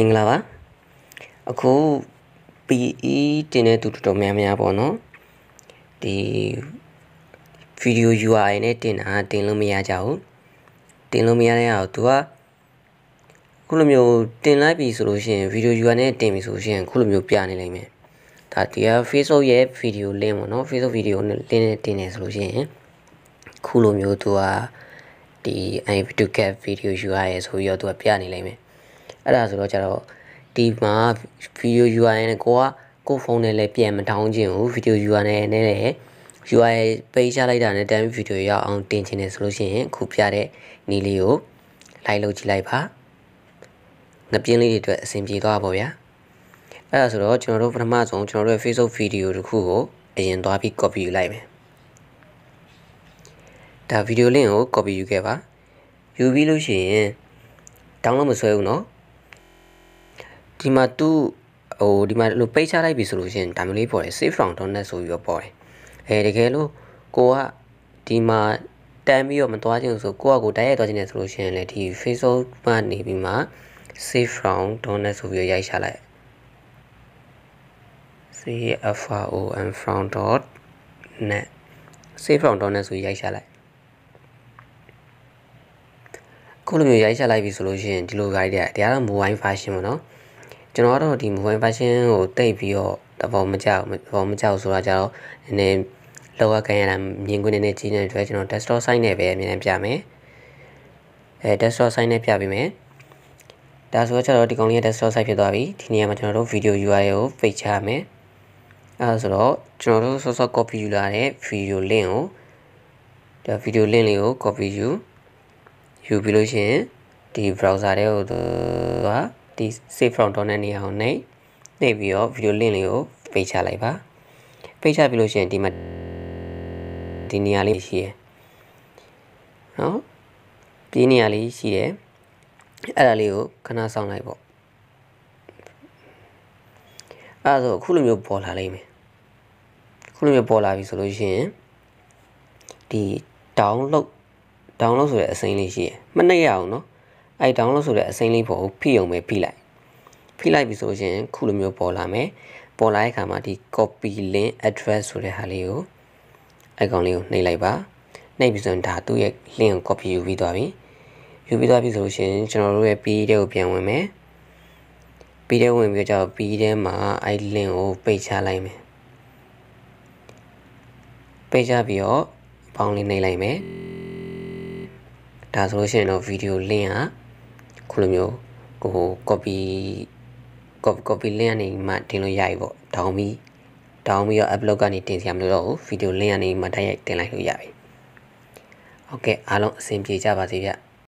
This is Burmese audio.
မင်္ဂလာပါအခု PE တင်တဲ့သူတော်တော်များများပေါ့နော်ဒီ video UI နဲ့တင်တာတင်လို့မရကြဘူးတင်လို့မရတဲ့အောင်သူကခုလိုမျိုးတင်လိုက်ပြီဆိုလို့ရှိရင် video UI နဲ့တင်ပြီဆိုလို့ရှိရင်ခုလိုမျိုးပြနေလိမ့်မယ်ဒါဒီက Facebook ရဲ့ video link ပေါ့နော် Facebook video နဲ့ link နဲ့တင်နေဆိုလို့ရှိရင်ခုလိုမျိုးသူကဒီ i video cap video UI ရယ်ဆိုပြီးတော့သူကပြနေလိမ့်မယ်အဲ့ဒါဆိုတော့ကျတော့ဒီမှာ video URL နဲ့ကိုကကိုဖုန်းနဲ့လည်းပြန်မတောင်းခြင်းဘူး video URL နဲ့နဲ့လည်း URL ပေးချလိုက်တာနဲ့တမ်း video ရအောင်တင်ခြင်းနေဆိုလို့ရှိရင်ခုပြတဲ့နည်းလေးကိုလိုက်လုပ်ကြည့်လိုက်ပါငပြင်းလေးတွေအတွက်အဆင်ပြေသွားပါဗျာအဲ့ဒါဆိုတော့ကျွန်တော်တို့ပထမဆုံးကျွန်တော်တို့ Facebook video တစ်ခုကိုအရင်သွားပြီး copy ယူလိုက်မယ်ဒါ video link ကို copy ယူခဲ့ပါယူပြီးလို့ရှိရင် download မဆွဲဘူးเนาะဒီမှာသူဟိုဒီမှာလိုပိတ်ချလိုက်ပြီဆိုလို့ရှိရင်ဒါမျိုးလေးပေါ်တယ် save from .net ဆိုပြီးတော့ပေါ်တယ်အဲတကယ်လို့ကိုကဒီမှာတန်းပြီးတော့မသွားခြင်းဆိုကိုကကိုတိုက်ရိုက်သွားခြင်းနဲ့ဆိုလို့ရှိရင်လည်းဒီ Facebook မှာနေပြီးမှ save from .net ဆိုပြီးတော့ရိုက်ချလိုက် cfrom from .net save from .net ဆိုပြီးရိုက်ချလိုက်ခုလိုမျိုးရိုက်ချလိုက်ပြီဆိုလို့ရှိရင်ဒီလို guide တွေတရားတော့ mobile version ပေါ့နော်ကျွန်တော်ကတော့ဒီ mobile version ကိုတိတ်ပြီးတော့သဘောမကျဘူးသဘောမကျဘူးဆိုတာကြတော့နည်းနည်းလောကခံရတာမြင်ကွင်းနဲ့ကြီးနေတဲ့အတွက်ကျွန်တော် desktop site နဲ့ပဲအမြင်နဲ့ပြမယ်အဲ desktop site နဲ့ပြပေးမယ်ဒါဆိုတော့ကျွန်တော်ဒီကောင်လေးက desktop site ဖြစ်သွားပြီဒီနေရာမှာကျွန်တော်တို့ video URL ကိုဖိတ်ချရမယ်အဲဆိုတော့ကျွန်တော်တို့ဆော့ဆော့ copy ယူလာတဲ့ video link ကိုဒါ video link လေးကို copy ယူယူပြီးလို့ရှိရင်ဒီ browser ထဲကိုသွားဒီ save from down နဲ့နေရာကိုနှိပ်နှိပ်ပြီးတော့ video link လေးကိုပေးချလိုက်ပါပေးချပြီးလို့ရှိရင်ဒီမှာဒီနေရာလေးရှိရယ်နော်ဒီနေရာလေးရှိတယ်အဲ့ဒါလေးကိုခဏဆောင်လိုက်ပေါ့အဲ့ဒါဆိုအခုလိုမျိုးပေါ်လာလိမ့်မယ်ခုလိုမျိုးပေါ်လာပြီဆိုလို့ရှိရင်ဒီ download download ဆိုတဲ့အစိမ်းလေးရှိရယ်မနှိပ်ရအောင်နော်အဲ့ download ဆိုတဲ့အစိမ်းလေးပေါ်ကိုဖိအောင်ပဲဖိလိုက်ဖိလိုက်ပြီဆိုရင်ခုလိုမျိုးပေါ်လာမယ်ပေါ်လာတဲ့အခါမှာဒီ copy link address ဆိုတဲ့ဟာလေးကိုအဲ့ကောင်လေးကိုနှိပ်လိုက်ပါနှိပ်ပြီဆိုရင်ဒါသူ့ရဲ့ link ကို copy ယူပြီးသွားပြီယူပြီးသွားပြီဆိုရင်ကျွန်တော်တို့ရဲ့ PDF ကိုပြန်ဝင်မယ် PDF ဝင်ပြီးတော့ PDF မှာအဲ့ link ကိုပိတ်ချလိုက်မယ်ပိတ်ချပြီးတော့ပေါင်းလေးနှိပ်လိုက်မယ်ဒါဆိုလို့ရှိရင်တော့ video link ဟာခုလိုမျိုးကို copy copy link ကနေမှတင်လို့ရပြီပေါ့ဒေါင်းပြီးဒေါင်းပြီးတော့ upload ကနေတင်စရာမလိုတော့ဘူးဗီဒီယို link ကနေမှတိုက်ရိုက်တင်လိုက်လို့ရပြီโอเคအားလုံးအဆင်ပြေကြပါစေဗျာ